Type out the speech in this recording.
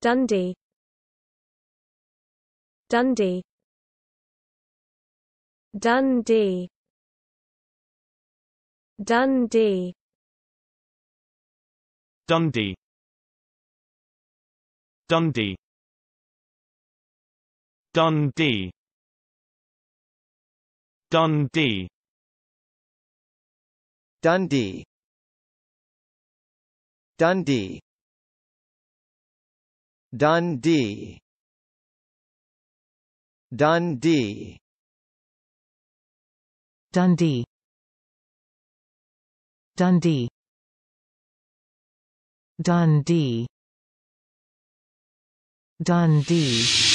Dundee Dundee Dundee Dundee Dundee Dundee Dundee Dundee Dundee Dundee Dundee Dundee Dundee Dundee Dundee Dundee